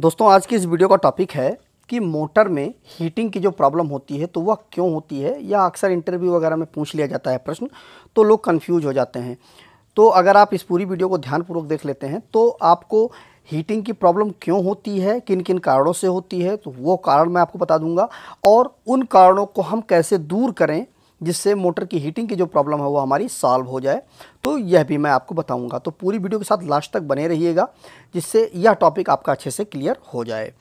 दोस्तों आज की इस वीडियो का टॉपिक है कि मोटर में हीटिंग की जो प्रॉब्लम होती है तो वह क्यों होती है या अक्सर इंटरव्यू वगैरह में पूछ लिया जाता है प्रश्न तो लोग कन्फ्यूज हो जाते हैं तो अगर आप इस पूरी वीडियो को ध्यानपूर्वक देख लेते हैं तो आपको हीटिंग की प्रॉब्लम क्यों होती है किन किन कारणों से होती है तो वो कारण मैं आपको बता दूंगा और उन कारणों को हम कैसे दूर करें जिससे मोटर की हीटिंग की जो प्रॉब्लम है वो हमारी सॉल्व हो जाए तो यह भी मैं आपको बताऊंगा तो पूरी वीडियो के साथ लास्ट तक बने रहिएगा जिससे यह टॉपिक आपका अच्छे से क्लियर हो जाए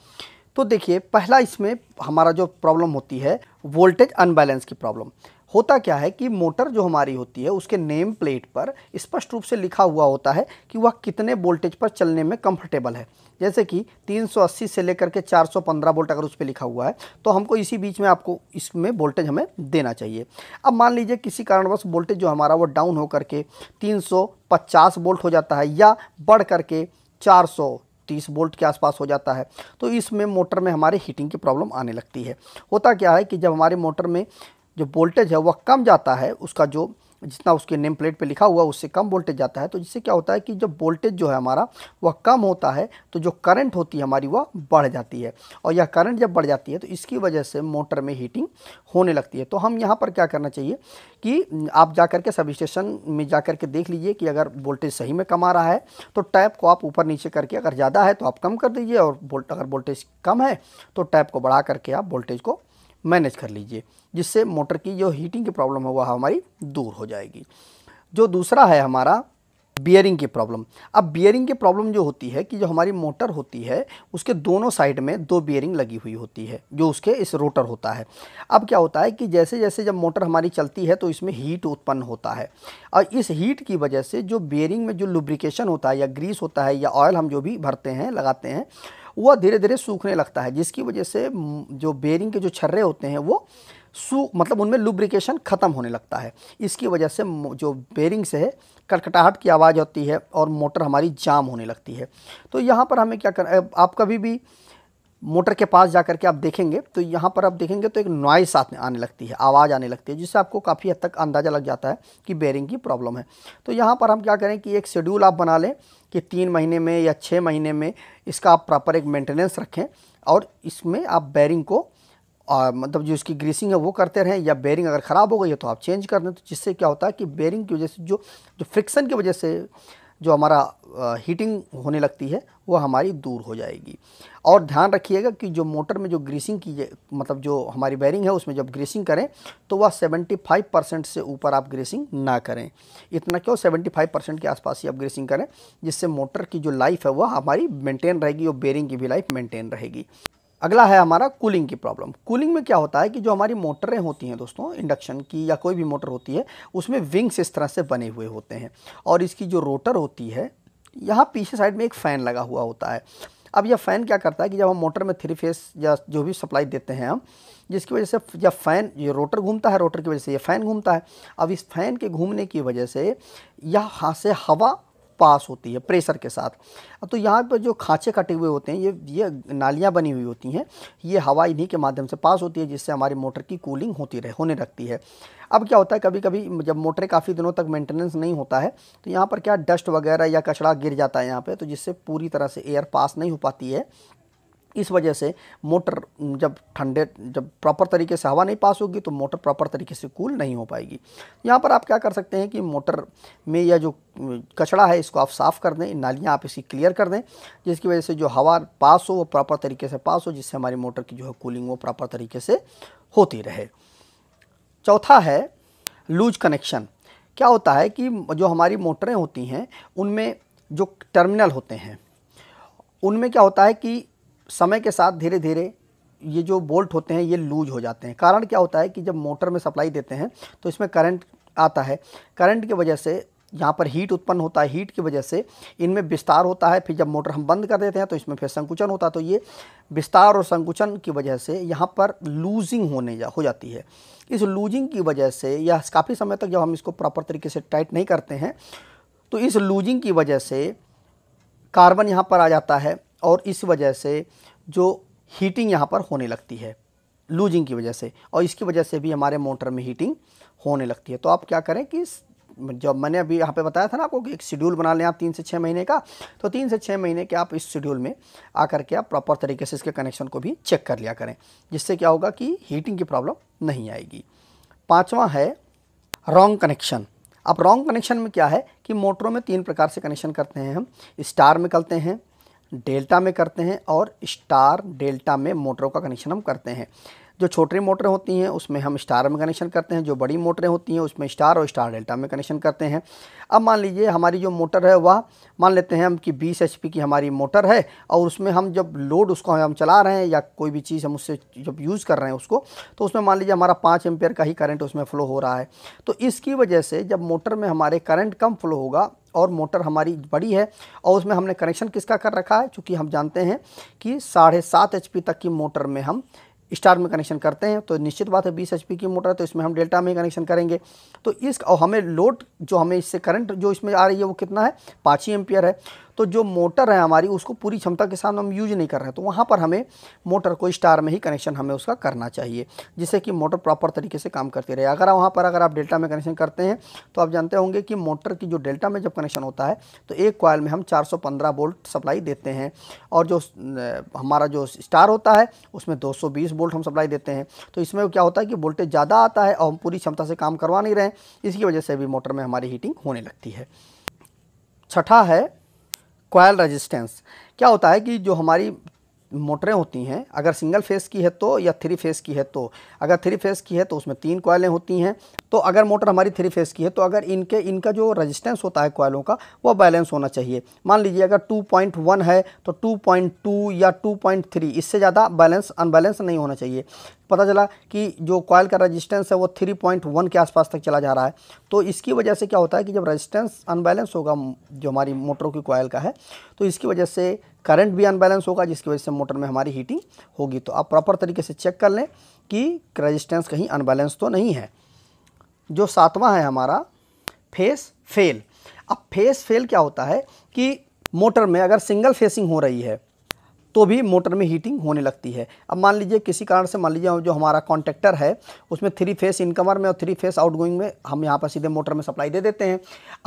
तो देखिए पहला इसमें हमारा जो प्रॉब्लम होती है वोल्टेज अनबैलेंस की प्रॉब्लम होता क्या है कि मोटर जो हमारी होती है उसके नेम प्लेट पर स्पष्ट रूप से लिखा हुआ होता है कि वह कितने वोल्टेज पर चलने में कंफर्टेबल है जैसे कि 380 से लेकर के 415 वोल्ट अगर उस पर लिखा हुआ है तो हमको इसी बीच में आपको इसमें वोल्टेज हमें देना चाहिए अब मान लीजिए किसी कारणवश वोल्टेज जो हमारा वो डाउन हो करके तीन वोल्ट हो जाता है या बढ़ करके 400 तीस वोल्ट के आसपास हो जाता है तो इसमें मोटर में हमारे हीटिंग की प्रॉब्लम आने लगती है होता क्या है कि जब हमारे मोटर में जो वोल्टेज है वह कम जाता है उसका जो जितना उसके नेम प्लेट पे लिखा हुआ है उससे कम वोल्टेज जाता है तो जिससे क्या होता है कि जब वोल्टेज जो है हमारा वह कम होता है तो जो करंट होती है हमारी वह बढ़ जाती है और यह करंट जब बढ़ जाती है तो इसकी वजह से मोटर में हीटिंग होने लगती है तो हम यहाँ पर क्या करना चाहिए कि आप जा के सब स्टेशन में जा के देख लीजिए कि अगर वोल्टेज सही में कम आ रहा है तो टैप को आप ऊपर नीचे करके अगर ज़्यादा है तो आप कम कर दीजिए और अगर वोल्टेज कम है तो टैप को बढ़ा करके आप वोल्टेज को मैनेज कर लीजिए जिससे मोटर की जो हीटिंग की प्रॉब्लम है वह हमारी दूर हो जाएगी जो दूसरा है हमारा बियरिंग की प्रॉब्लम अब बियरिंग की प्रॉब्लम जो होती है कि जो हमारी मोटर होती है उसके दोनों साइड में दो बियरिंग लगी हुई होती है जो उसके इस रोटर होता है अब क्या होता है कि जैसे जैसे जब मोटर हमारी चलती है तो इसमें हीट उत्पन्न होता है और इस हीट की वजह से जो बियरिंग में जो लुब्रिकेशन होता है या ग्रीस होता है या ऑयल हम जो भी भरते हैं लगाते हैं वह धीरे धीरे सूखने लगता है जिसकी वजह से जो बेरिंग के जो छर्रे होते हैं वो सू मतलब उनमें लुब्रिकेशन ख़त्म होने लगता है इसकी वजह से जो बेरिंग से है कटकटाहट की आवाज़ होती है और मोटर हमारी जाम होने लगती है तो यहाँ पर हमें क्या कर आप कभी भी मोटर के पास जा करके आप देखेंगे तो यहाँ पर आप देखेंगे तो एक नॉइस आने लगती है आवाज़ आने लगती है जिससे आपको काफ़ी हद तक अंदाज़ा लग जाता है कि बेयरिंग की प्रॉब्लम है तो यहाँ पर हम क्या करें कि एक शेड्यूल आप बना लें कि तीन महीने में या छः महीने में इसका आप प्रॉपर एक मेंटेनेंस रखें और इसमें आप बेयरिंग को आ, मतलब जो इसकी ग्रीसिंग है वो करते रहें या बेयरिंग अगर ख़राब हो गई है तो आप चेंज कर दें तो जिससे क्या होता है कि बेयरिंग की वजह से जो जो फ्रिक्शन की वजह से जो हमारा हीटिंग होने लगती है वो हमारी दूर हो जाएगी और ध्यान रखिएगा कि जो मोटर में जो ग्रीसिंग की मतलब जो हमारी बैरिंग है उसमें जब ग्रीसिंग करें तो वह 75 परसेंट से ऊपर आप ग्रीसिंग ना करें इतना क्यों 75 परसेंट के आसपास ही आप ग्रीसिंग करें जिससे मोटर की जो लाइफ है वह हमारी मेंटेन रहेगी और बेरिंग की भी लाइफ मेंटेन रहेगी अगला है हमारा कूलिंग की प्रॉब्लम कूलिंग में क्या होता है कि जो हमारी मोटरें होती हैं दोस्तों इंडक्शन की या कोई भी मोटर होती है उसमें विंग्स इस तरह से बने हुए होते हैं और इसकी जो रोटर होती है यहाँ पीछे साइड में एक फ़ैन लगा हुआ होता है अब यह फ़ैन क्या करता है कि जब हम मोटर में थ्री फेस या जो भी सप्लाई देते हैं हम जिसकी वजह से यह फ़ैन ये रोटर घूमता है रोटर की वजह से यह फ़ैन घूमता है अब इस फ़ैन के घूमने की वजह से यह हाँ से हवा पास होती है प्रेशर के साथ तो यहाँ पर जो खाँचे कटे हुए होते हैं ये ये नालियाँ बनी हुई होती हैं ये हवा इन्हीं के माध्यम से पास होती है जिससे हमारी मोटर की कूलिंग होती रहे होने लगती है अब क्या होता है कभी कभी जब मोटर काफ़ी दिनों तक मेंटेनेंस नहीं होता है तो यहाँ पर क्या डस्ट वगैरह या कचड़ा गिर जाता है यहाँ पर तो जिससे पूरी तरह से एयर पास नहीं हो पाती है इस वजह से मोटर जब ठंडे जब प्रॉपर तरीके से हवा नहीं पास होगी तो मोटर प्रॉपर तरीके से कूल नहीं हो पाएगी यहाँ पर आप क्या कर सकते हैं कि मोटर में या जो कचड़ा है इसको आप साफ़ कर दें नालियाँ आप इसी क्लियर कर दें जिसकी वजह से जो हवा पास हो वो प्रॉपर तरीके से पास हो जिससे हमारी मोटर की जो है कूलिंग वो प्रॉपर तरीके से होती रहे चौथा है लूज कनेक्शन क्या होता है कि जो हमारी मोटरें होती हैं उनमें जो टर्मिनल होते हैं उनमें क्या होता है कि समय के साथ धीरे धीरे ये जो बोल्ट होते हैं ये लूज हो जाते हैं कारण क्या होता है कि जब मोटर में सप्लाई देते हैं तो इसमें करंट आता है करंट की वजह से यहाँ पर हीट उत्पन्न होता है हीट की वजह से इनमें विस्तार होता है फिर जब मोटर हम बंद कर देते हैं तो इसमें फिर संकुचन होता है तो ये विस्तार और संकुचन की वजह से यहाँ पर लूजिंग होने जा हो जाती है इस लूजिंग की वजह से या काफ़ी समय तक जब हम इसको प्रॉपर तरीके से टाइट नहीं करते हैं तो इस लूजिंग की वजह से कार्बन यहाँ पर आ जाता है और इस वजह से जो हीटिंग यहाँ पर होने लगती है लूजिंग की वजह से और इसकी वजह से भी हमारे मोटर में हीटिंग होने लगती है तो आप क्या करें कि जब मैंने अभी यहाँ पे बताया था ना आपको कि एक शेड्यूल बना लें आप तीन से छः महीने का तो तीन से छः महीने के आप इस शेड्यूल में आकर के आप प्रॉपर तरीके से इसके कनेक्शन को भी चेक कर लिया करें जिससे क्या होगा कि हीटिंग की प्रॉब्लम नहीं आएगी पाँचवा है रॉन्ग कनेक्शन अब रॉन्ग कनेक्शन में क्या है कि मोटरों में तीन प्रकार से कनेक्शन करते हैं हम स्टार में करते हैं डेल्टा में करते हैं और स्टार डेल्टा में मोटरों का कनेक्शन हम करते हैं जो छोटी मोटरें होती हैं उसमें हम स्टार में कनेक्शन करते हैं जो बड़ी मोटरें होती हैं उसमें स्टार और स्टार डेल्टा में कनेक्शन करते हैं अब मान लीजिए हमारी जो मोटर है वह मान लेते हैं हम कि 20 एच की हमारी मोटर है और उसमें हम जब लोड उसको हम चला रहे हैं या कोई भी चीज़ हम उससे जब यूज़ कर रहे हैं उसको तो उसमें मान लीजिए हमारा पाँच एम्पेयर का ही करंट उसमें फ़्लो हो रहा है तो इसकी वजह से जब मोटर में हमारे करंट कम फ्लो होगा और मोटर हमारी बड़ी है और उसमें हमने कनेक्शन किसका कर रखा है चूँकि हम जानते हैं कि साढ़े सात एच तक की मोटर में हम स्टार में कनेक्शन करते हैं तो निश्चित बात है 20 एच की मोटर है तो इसमें हम डेल्टा में कनेक्शन करेंगे तो इस और हमें लोड जो हमें इससे करंट जो इसमें आ रही है वो कितना है पाँच ही एम्पियर है तो जो मोटर है हमारी उसको पूरी क्षमता के साथ हम यूज नहीं कर रहे हैं तो वहाँ पर हमें मोटर को स्टार में ही कनेक्शन हमें उसका करना चाहिए जिससे कि मोटर प्रॉपर तरीके से काम करती रहे अगर वहाँ पर अगर आप डेल्टा में कनेक्शन करते हैं तो आप जानते होंगे कि मोटर की जो डेल्टा में जब कनेक्शन होता है तो एक कॉयल में हम चार वोल्ट सप्लाई देते हैं और जो हमारा जो स्टार होता है उसमें दो वोल्ट हम सप्लाई देते हैं तो इसमें क्या होता है कि वोल्टेज ज़्यादा आता है और हम पूरी क्षमता से काम करवा नहीं रहे हैं इसकी वजह से भी मोटर में हमारी हीटिंग होने लगती है छठा है कोयल रेजिस्टेंस क्या होता है कि जो हमारी मोटरें होती हैं अगर सिंगल फेस की है तो या थ्री फेस की है तो अगर थ्री फेस की है तो उसमें तीन कॉयलें होती हैं तो अगर मोटर हमारी थ्री फेस की है तो अगर इनके इनका जो रेजिस्टेंस होता है कॉयलों का वो बैलेंस होना चाहिए मान लीजिए अगर 2.1 है तो 2.2 या 2.3 इससे ज़्यादा बैलेंस अनबैलेंस नहीं होना चाहिए पता चला कि जो कॉयल का रजिस्टेंस है वो थ्री के आसपास तक चला जा रहा है तो इसकी वजह से क्या होता है कि जब रजिस्टेंस अनबैलेंस होगा जो हमारी मोटरों की कॉयल का है तो इसकी वजह से करंट भी अनबैलेंस होगा जिसकी वजह से मोटर में हमारी हीटिंग होगी तो आप प्रॉपर तरीके से चेक कर लें कि रजिस्टेंस कहीं अनबैलेंस तो नहीं है जो सातवां है हमारा फेस फेल अब फेस फेल क्या होता है कि मोटर में अगर सिंगल फेसिंग हो रही है तो भी मोटर में हीटिंग होने लगती है अब मान लीजिए किसी कारण से मान लीजिए जो हमारा कॉन्ट्रेक्टर है उसमें थ्री फेस इनकमर में और थ्री फेस आउटगोइंग में हम यहाँ पर सीधे मोटर में सप्लाई दे देते हैं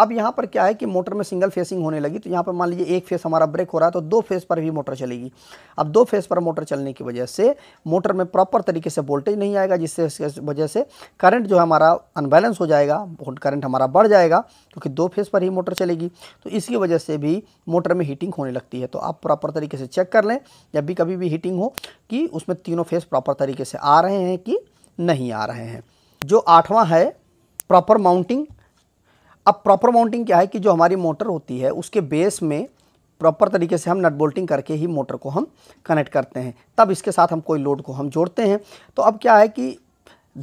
अब यहाँ पर क्या है कि मोटर में सिंगल फेसिंग होने लगी तो यहाँ पर मान लीजिए एक फेस हमारा ब्रेक हो रहा है तो दो फेस पर भी मोटर चलेगी अब दो फेस पर मोटर चलने की वजह से मोटर में प्रॉपर तरीके से वोल्टेज नहीं आएगा जिससे वजह से करंट जो है हमारा अनबैलेंस हो जाएगा करंट हमारा बढ़ जाएगा क्योंकि दो फेस पर ही मोटर चलेगी तो इसकी वजह से भी मोटर में हीटिंग होने लगती है तो आप प्रॉपर तरीके से चेक कर लें करें जब भी कभी भी हीटिंग हो कि उसमें तीनों फेस प्रॉपर तरीके से आ रहे हैं कि नहीं आ रहे हैं जो आठवां है प्रॉपर माउंटिंग अब प्रॉपर माउंटिंग क्या है कि जो हमारी मोटर होती है उसके बेस में प्रॉपर तरीके से हम नट बोल्टिंग करके ही मोटर को हम कनेक्ट करते हैं तब इसके साथ हम कोई लोड को हम जोड़ते हैं तो अब क्या है कि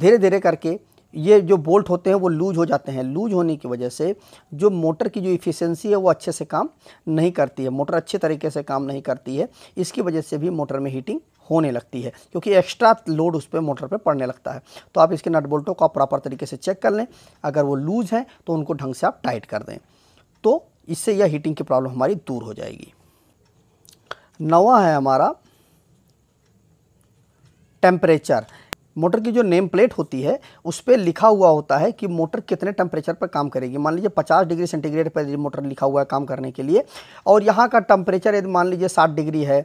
धीरे धीरे करके ये जो बोल्ट होते हैं वो लूज हो जाते हैं लूज होने की वजह से जो मोटर की जो इफ़िशेंसी है वो अच्छे से काम नहीं करती है मोटर अच्छे तरीके से काम नहीं करती है इसकी वजह से भी मोटर में हीटिंग होने लगती है क्योंकि एक्स्ट्रा लोड उस पर मोटर पर पड़ने लगता है तो आप इसके नट बोल्टों को आप प्रॉपर तरीके से चेक कर लें अगर वो लूज़ हैं तो उनको ढंग से आप टाइट कर दें तो इससे यह हीटिंग की प्रॉब्लम हमारी दूर हो जाएगी नवा है हमारा टेम्परेचर मोटर की जो नेम प्लेट होती है उस पर लिखा हुआ होता है कि मोटर कितने टेम्परेचर पर काम करेगी मान लीजिए 50 डिग्री सेंटीग्रेड पर मोटर लिखा हुआ है काम करने के लिए और यहाँ का टेम्परेचर यदि मान लीजिए 60 डिग्री है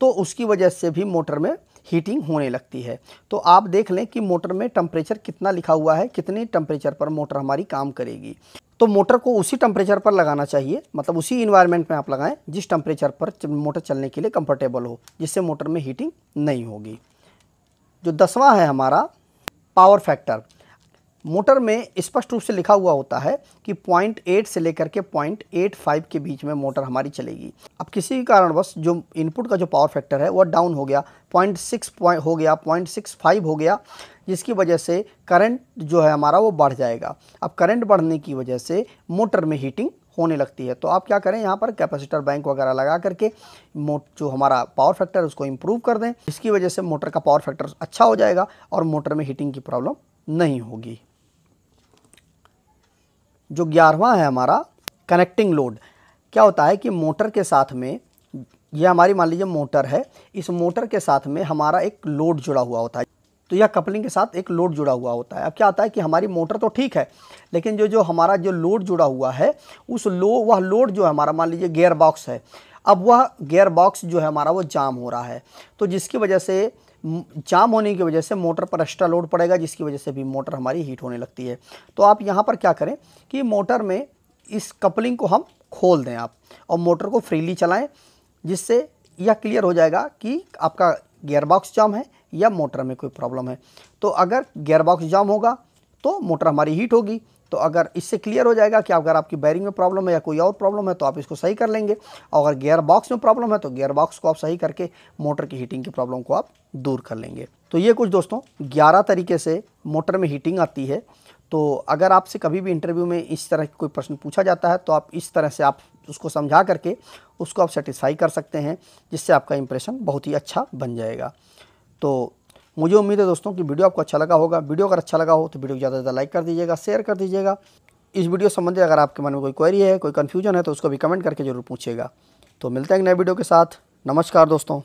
तो उसकी वजह से भी मोटर में हीटिंग होने लगती है तो आप देख लें कि मोटर में टेम्परेचर कितना लिखा हुआ है कितने टेम्परेचर पर मोटर हमारी काम करेगी तो मोटर को उसी टेम्परेचर पर लगाना चाहिए मतलब उसी इन्वायरमेंट में आप लगाएं जिस टेम्परेचर पर मोटर चलने के लिए कंफर्टेबल हो जिससे मोटर में हीटिंग नहीं होगी जो दसवां है हमारा पावर फैक्टर मोटर में स्पष्ट रूप से लिखा हुआ होता है कि 0.8 से लेकर के 0.85 के बीच में मोटर हमारी चलेगी अब किसी कारणवश जो इनपुट का जो पावर फैक्टर है वह डाउन हो गया 0.6 पॉइंट हो गया 0.65 हो गया जिसकी वजह से करंट जो है हमारा वो बढ़ जाएगा अब करंट बढ़ने की वजह से मोटर में हीटिंग होने लगती है तो आप क्या करें यहाँ पर कैपेसिटर बैंक वगैरह लगा करके जो हमारा पावर फैक्टर उसको इम्प्रूव कर दें इसकी वजह से मोटर का पावर फैक्टर अच्छा हो जाएगा और मोटर में हीटिंग की प्रॉब्लम नहीं होगी जो ग्यारहवा है हमारा कनेक्टिंग लोड क्या होता है कि मोटर के साथ में यह हमारी मान लीजिए मोटर है इस मोटर के साथ में हमारा एक लोड जुड़ा हुआ होता है तो यह कपलिंग के साथ एक लोड जुड़ा हुआ होता है अब क्या आता है कि हमारी मोटर तो ठीक है लेकिन जो जो हमारा जो लोड जुड़ा हुआ है उस लो वह लोड जो हमारा मान लीजिए गेयर बॉक्स है अब वह गेयर बॉक्स जो है हमारा वो जाम हो रहा है तो जिसकी वजह से जाम होने की वजह से मोटर पर एक्स्ट्रा लोड पड़ेगा जिसकी वजह से भी मोटर हमारी हीट होने लगती है तो आप यहाँ पर क्या करें कि मोटर में इस कपलिंग को हम खोल दें आप और मोटर को फ्रीली चलाएं जिससे यह क्लियर हो जाएगा कि आपका गेयर बॉक्स जाम है या मोटर में कोई प्रॉब्लम है तो अगर गेयरबॉक्स जाम होगा तो मोटर हमारी हीट होगी तो अगर इससे क्लियर हो जाएगा कि अगर आपकी बैरिंग में प्रॉब्लम है या कोई और प्रॉब्लम है तो आप इसको सही कर लेंगे और अगर गेयर बॉक्स में प्रॉब्लम है तो गेयर बॉक्स को आप सही करके मोटर की हीटिंग की प्रॉब्लम को आप दूर कर लेंगे तो ये कुछ दोस्तों ग्यारह तरीके से मोटर में हीटिंग आती है तो अगर आपसे कभी भी इंटरव्यू में इस तरह कोई प्रश्न पूछा जाता है तो आप इस तरह से आप उसको समझा करके उसको आप सेटिस्फाई कर सकते हैं जिससे आपका इंप्रेशन बहुत ही अच्छा बन जाएगा तो मुझे उम्मीद है दोस्तों कि वीडियो आपको अच्छा लगा होगा वीडियो अगर अच्छा लगा हो तो वीडियो को ज़्यादा से ज़्यादा लाइक कर दीजिएगा शेयर कर दीजिएगा इस वीडियो संबंधी अगर आपके मन में कोई क्वेरी है कोई कन्फ्यूजन है तो उसको भी कमेंट करके जरूर पूछिएगा तो मिलते हैं नए वीडियो के साथ नमस्कार दोस्तों